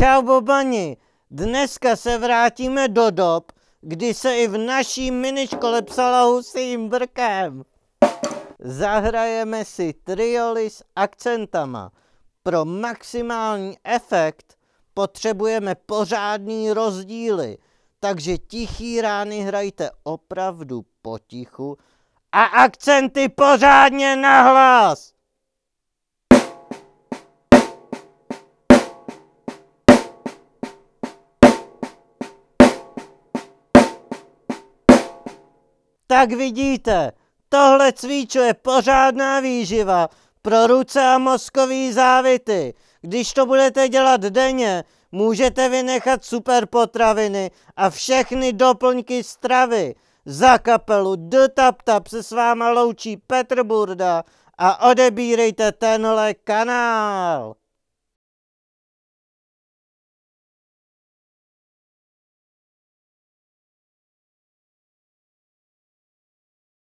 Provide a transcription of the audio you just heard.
Čau Bobani, dneska se vrátíme do dob, kdy se i v naší miniškole psala husím brkem. Zahrajeme si trioly s akcentama. Pro maximální efekt potřebujeme pořádný rozdíly, takže tichý rány hrajte opravdu potichu a akcenty pořádně nahlas! Tak vidíte, tohle cvíčo je pořádná výživa pro ruce a mozkový závity. Když to budete dělat denně, můžete vynechat super potraviny a všechny doplňky stravy. Za kapelu tap se s váma loučí Petr Burda a odebírejte tenhle kanál.